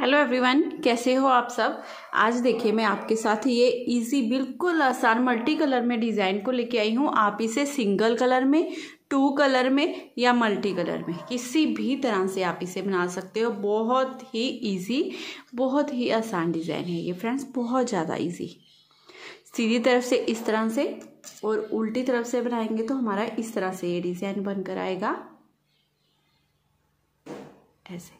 hello everyone कैसे हो आप सब आज देखिए मैं आपके साथ ये इजी बिल्कुल आसान मल्टी कलर में डिज़ाइन को लेके आई हूँ आप इसे सिंगल कलर में टू कलर में या मल्टी कलर में किसी भी तरह से आप इसे बना सकते हो बहुत ही इजी बहुत ही आसान डिज़ाइन है ये फ्रेंड्स बहुत ज़्यादा इजी सीधी तरफ से इस तरह से और उल्टी तरफ से बनाएंगे तो हमारा इस तरह से ये डिज़ाइन बनकर आएगा ऐसे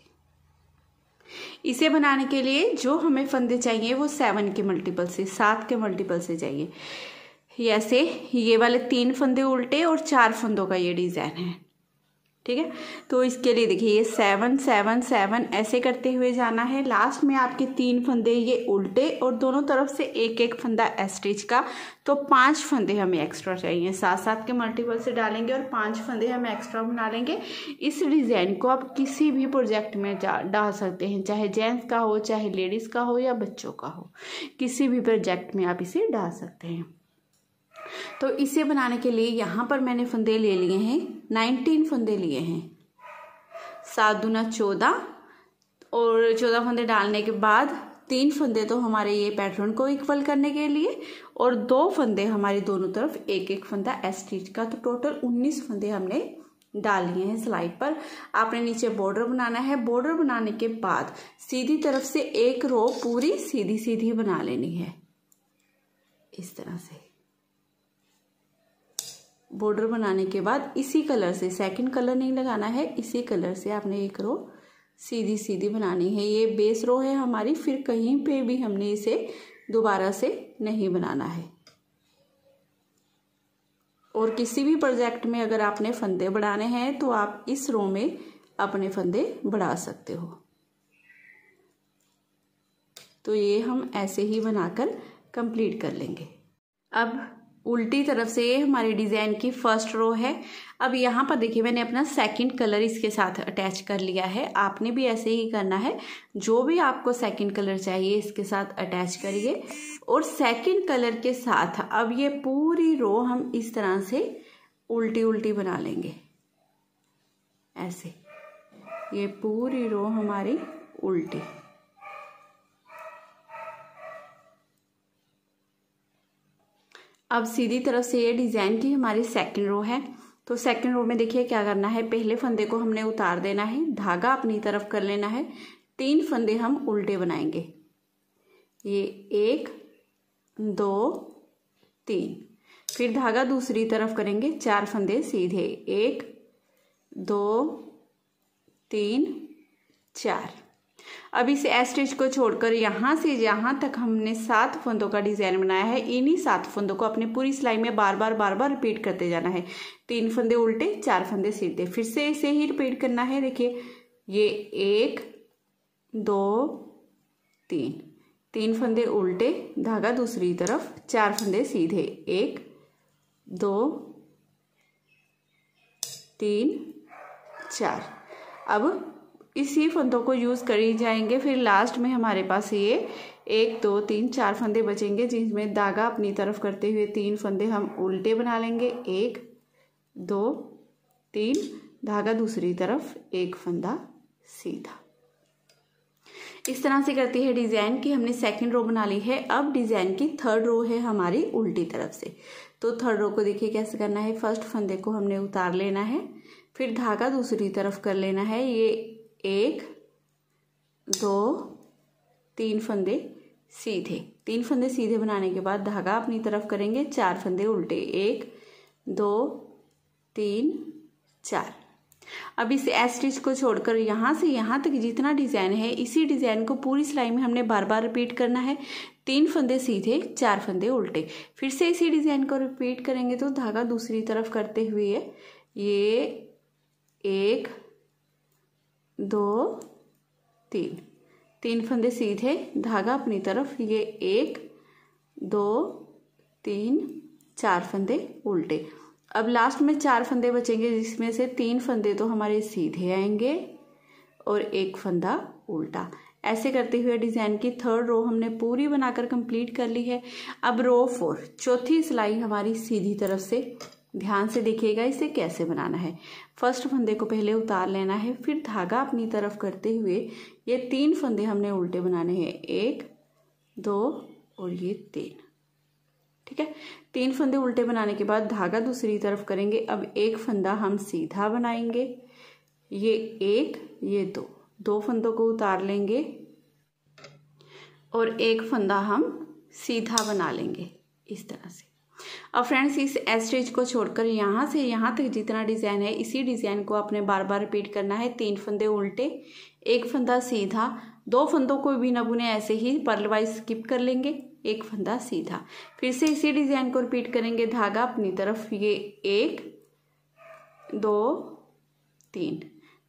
इसे बनाने के लिए जो हमें फंदे चाहिए वो सेवन के मल्टीपल से सात के मल्टीपल से चाहिए ऐसे ये वाले तीन फंदे उल्टे और चार फंदों का ये डिज़ाइन है ठीक है तो इसके लिए देखिए ये सेवन सेवन सेवन ऐसे करते हुए जाना है लास्ट में आपके तीन फंदे ये उल्टे और दोनों तरफ से एक एक फंदा एस्टिच का तो पांच फंदे हमें एक्स्ट्रा चाहिए सात सात के मल्टीपल से डालेंगे और पांच फंदे हम एक्स्ट्रा बना लेंगे इस डिज़ाइन को आप किसी भी प्रोजेक्ट में डाल सकते हैं चाहे जेंट्स का हो चाहे लेडीज़ का हो या बच्चों का हो किसी भी प्रोजेक्ट में आप इसे डाल सकते हैं तो इसे बनाने के लिए यहाँ पर मैंने फंदे ले लिए हैं नाइनटीन फंदे लिए हैं सात दुना चौदह और चौदह फंदे डालने के बाद तीन फंदे तो हमारे ये पैटर्न को इक्वल करने के लिए और दो फंदे हमारे दोनों तरफ एक एक फंदा एस का तो टोटल उन्नीस फंदे हमने डाल लिए हैं स्लाइड पर आपने नीचे बॉर्डर बनाना है बॉर्डर बनाने के बाद सीधी तरफ से एक रो पूरी सीधी सीधी बना लेनी है इस तरह से बॉर्डर बनाने के बाद इसी कलर से सेकंड कलर नहीं लगाना है इसी कलर से आपने एक रो सीधी सीधी बनानी है ये बेस रो है हमारी फिर कहीं पे भी हमने इसे दोबारा से नहीं बनाना है और किसी भी प्रोजेक्ट में अगर आपने फंदे बढ़ाने हैं तो आप इस रो में अपने फंदे बढ़ा सकते हो तो ये हम ऐसे ही बनाकर कंप्लीट कर लेंगे अब उल्टी तरफ से ये हमारी डिज़ाइन की फर्स्ट रो है अब यहाँ पर देखिए मैंने अपना सेकंड कलर इसके साथ अटैच कर लिया है आपने भी ऐसे ही करना है जो भी आपको सेकंड कलर चाहिए इसके साथ अटैच करिए और सेकंड कलर के साथ अब ये पूरी रो हम इस तरह से उल्टी उल्टी बना लेंगे ऐसे ये पूरी रो हमारी उल्टी अब सीधी तरफ से ये डिज़ाइन की हमारी सेकेंड रो है तो सेकेंड रो में देखिए क्या करना है पहले फंदे को हमने उतार देना है धागा अपनी तरफ कर लेना है तीन फंदे हम उल्टे बनाएंगे ये एक दो तीन फिर धागा दूसरी तरफ करेंगे चार फंदे सीधे एक दो तीन चार अब इस ए स्टिच को छोड़कर यहाँ से जहाँ तक हमने सात फंदों का डिज़ाइन बनाया है इन्हीं सात फंदों को अपने पूरी सिलाई में बार बार बार बार रिपीट करते जाना है तीन फंदे उल्टे चार फंदे सीधे फिर से इसे ही रिपीट करना है देखिए ये एक दो तीन तीन फंदे उल्टे धागा दूसरी तरफ चार फंदे सीधे एक दो तीन चार अब इसी फंदों को यूज़ ही जाएंगे फिर लास्ट में हमारे पास ये एक दो तीन चार फंदे बचेंगे जिनमें धागा अपनी तरफ करते हुए तीन फंदे हम उल्टे बना लेंगे एक दो तीन धागा दूसरी तरफ एक फंदा सीधा इस तरह से करती है डिज़ाइन की हमने सेकंड रो बना ली है अब डिज़ाइन की थर्ड रो है हमारी उल्टी तरफ से तो थर्ड रो को देखिए कैसे करना है फर्स्ट फंदे को हमने उतार लेना है फिर धागा दूसरी तरफ कर लेना है ये एक दो तीन फंदे सीधे तीन फंदे सीधे बनाने के बाद धागा अपनी तरफ करेंगे चार फंदे उल्टे एक दो तीन चार अब इस एस स्टिच को छोड़कर यहाँ से यहाँ तक जितना डिज़ाइन है इसी डिज़ाइन को पूरी सिलाई में हमने बार बार रिपीट करना है तीन फंदे सीधे चार फंदे उल्टे फिर से इसी डिज़ाइन को रिपीट करेंगे तो धागा दूसरी तरफ करते हुए ये एक दो तीन तीन फंदे सीधे धागा अपनी तरफ ये एक दो तीन चार फंदे उल्टे अब लास्ट में चार फंदे बचेंगे जिसमें से तीन फंदे तो हमारे सीधे आएंगे और एक फंदा उल्टा ऐसे करते हुए डिज़ाइन की थर्ड रो हमने पूरी बनाकर कंप्लीट कर ली है अब रो फोर चौथी सिलाई हमारी सीधी तरफ से ध्यान से देखिएगा इसे कैसे बनाना है फर्स्ट फंदे को पहले उतार लेना है फिर धागा अपनी तरफ करते हुए ये तीन फंदे हमने उल्टे बनाने हैं एक दो और ये तीन ठीक है तीन फंदे उल्टे बनाने के बाद धागा दूसरी तरफ करेंगे अब एक फंदा हम सीधा बनाएंगे ये एक ये दो दो फंदों को उतार लेंगे और एक फंदा हम सीधा बना लेंगे इस तरह से अब फ्रेंड्स इस एस्टेज को छोड़कर यहाँ से यहाँ तक जितना डिज़ाइन है इसी डिज़ाइन को आपने बार बार रिपीट करना है तीन फंदे उल्टे एक फंदा सीधा दो फंदों को भी ना बुने ऐसे ही पर्लवाइज स्किप कर लेंगे एक फंदा सीधा फिर से इसी डिज़ाइन को रिपीट करेंगे धागा अपनी तरफ ये एक दो तीन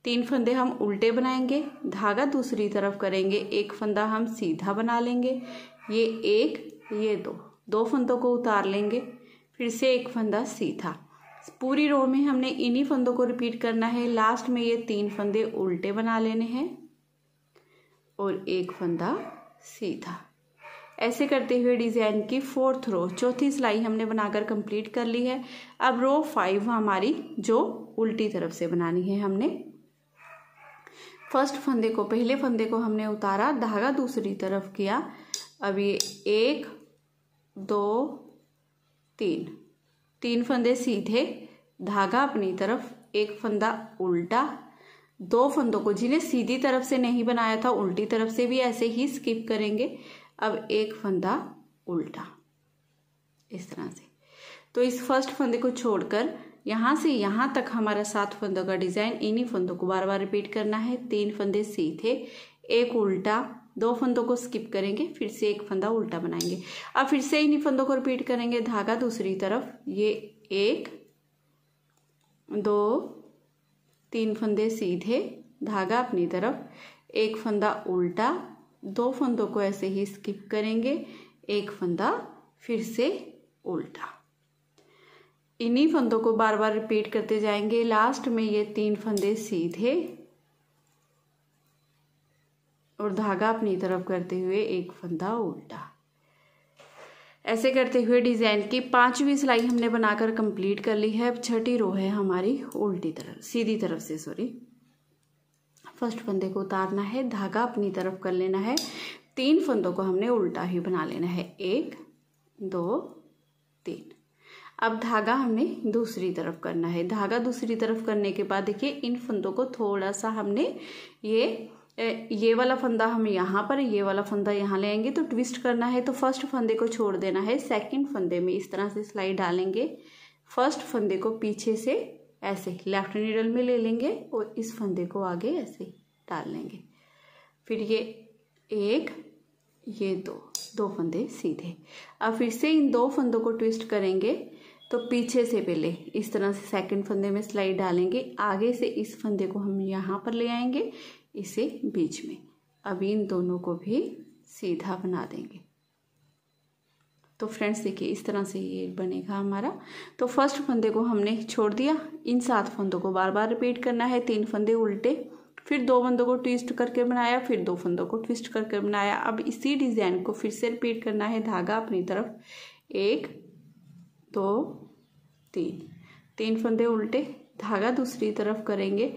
तीन फंदे हम उल्टे बनाएंगे धागा दूसरी तरफ करेंगे एक फंदा हम सीधा बना लेंगे ये एक ये दो दो फंदों को उतार लेंगे फिर से एक फंदा सीधा पूरी रो में हमने इन्हीं फंदों को रिपीट करना है लास्ट में ये तीन फंदे उल्टे बना लेने हैं और एक फंदा सीधा ऐसे करते हुए डिज़ाइन की फोर्थ रो चौथी सिलाई हमने बनाकर कंप्लीट कर ली है अब रो फाइव हमारी जो उल्टी तरफ से बनानी है हमने फर्स्ट फंदे को पहले फंदे को हमने उतारा धागा दूसरी तरफ किया अब ये एक दो तीन तीन फंदे सीधे धागा अपनी तरफ एक फंदा उल्टा दो फंदों को जिन्हें सीधी तरफ से नहीं बनाया था उल्टी तरफ से भी ऐसे ही स्किप करेंगे अब एक फंदा उल्टा इस तरह से तो इस फर्स्ट फंदे को छोड़कर यहाँ से यहां तक हमारा सात फंदों का डिज़ाइन इन्हीं फंदों को बार बार रिपीट करना है तीन फंदे सीधे एक उल्टा दो फंदों को स्किप करेंगे फिर से एक फंदा उल्टा बनाएंगे अब फिर से इन्हीं फंदों को रिपीट करेंगे धागा दूसरी तरफ ये एक दो तीन फंदे सीधे धागा अपनी तरफ एक फंदा उल्टा दो फंदों को ऐसे ही स्किप करेंगे एक फंदा फिर से उल्टा इन्हीं फंदों को बार बार रिपीट करते जाएंगे लास्ट में ये तीन फंदे सीधे और धागा अपनी तरफ करते हुए एक फंदा उल्टा ऐसे करते हुए डिज़ाइन की पांचवी सिलाई हमने बनाकर कंप्लीट कर ली है अब छठी रो है हमारी उल्टी तरफ सीधी तरफ से सॉरी फर्स्ट फंदे को उतारना है धागा अपनी तरफ कर लेना है तीन फंदों को हमने उल्टा ही बना लेना है एक दो तीन अब धागा हमने दूसरी तरफ करना है धागा दूसरी तरफ करने के बाद देखिए इन फंदों को थोड़ा सा हमने ये ये वाला फंदा हम यहाँ पर ये वाला फंदा यहाँ लेंगे तो ट्विस्ट करना है तो फर्स्ट फंदे को छोड़ देना है सेकंड फंदे में इस तरह से सिलाई डालेंगे फर्स्ट फंदे को पीछे से ऐसे लेफ्ट नीडल में ले लेंगे और इस फंदे को आगे ऐसे डाल लेंगे फिर ये एक ये दो दो फंदे सीधे अब फिर से इन दो फंदों को ट्विस्ट करेंगे तो पीछे से पहले इस तरह से सेकंड फंदे में सिलाई डालेंगे आगे से इस फंदे को हम यहाँ पर ले आएंगे इसे बीच में अब इन दोनों को भी सीधा बना देंगे तो फ्रेंड्स देखिए इस तरह से ये बनेगा हमारा तो फर्स्ट फंदे को हमने छोड़ दिया इन सात फंदों को बार बार रिपीट करना है तीन फंदे उल्टे फिर दो फंदों को ट्विस्ट करके बनाया फिर दो फंदों को ट्विस्ट करके बनाया अब इसी डिज़ाइन को फिर से रिपीट करना है धागा अपनी तरफ एक दो तीन तीन फंदे उल्टे धागा दूसरी तरफ करेंगे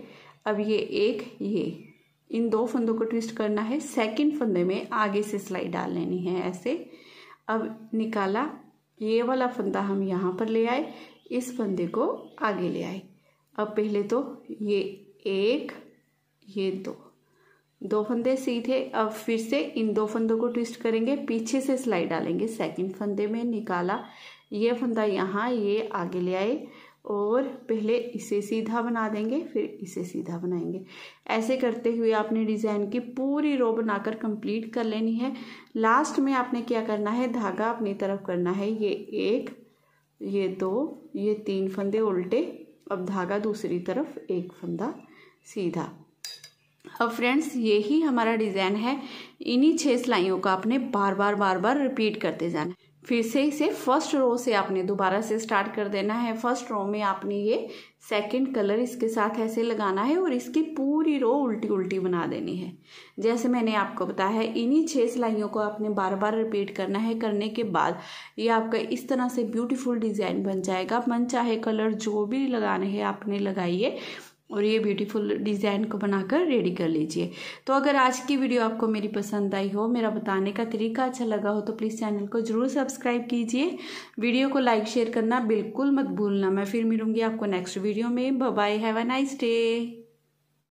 अब ये एक ये इन दो फंदों को ट्विस्ट करना है सेकंड फंदे में आगे से सिलाई डाल लेनी है ऐसे अब निकाला ये वाला फंदा हम यहाँ पर ले आए इस फंदे को आगे ले आए अब पहले तो ये एक ये दो दो फंदे सीधे अब फिर से इन दो फंदों को ट्विस्ट करेंगे पीछे से सिलाई डालेंगे सेकंड फंदे में निकाला ये फंदा यहाँ ये आगे ले आए और पहले इसे सीधा बना देंगे फिर इसे सीधा बनाएंगे ऐसे करते हुए आपने डिज़ाइन की पूरी रो बनाकर कंप्लीट कर लेनी है लास्ट में आपने क्या करना है धागा अपनी तरफ करना है ये एक ये दो ये तीन फंदे उल्टे अब धागा दूसरी तरफ एक फंदा सीधा अब फ्रेंड्स यही हमारा डिज़ाइन है इन्हीं छः सिलाइयों का आपने बार बार बार बार रिपीट करते जाना फिर से इसे फर्स्ट रो से आपने दोबारा से स्टार्ट कर देना है फर्स्ट रो में आपने ये सेकंड कलर इसके साथ ऐसे लगाना है और इसकी पूरी रो उल्टी उल्टी बना देनी है जैसे मैंने आपको बताया है इन्हीं छः सिलाइयों को आपने बार बार रिपीट करना है करने के बाद ये आपका इस तरह से ब्यूटीफुल डिज़ाइन बन जाएगा मन चाहे कलर जो भी लगाने हैं आपने लगाइए और ये ब्यूटीफुल डिज़ाइन को बनाकर रेडी कर लीजिए तो अगर आज की वीडियो आपको मेरी पसंद आई हो मेरा बताने का तरीका अच्छा लगा हो तो प्लीज़ चैनल को ज़रूर सब्सक्राइब कीजिए वीडियो को लाइक शेयर करना बिल्कुल मत भूलना मैं फिर मिलूँगी आपको नेक्स्ट वीडियो में bye have a nice day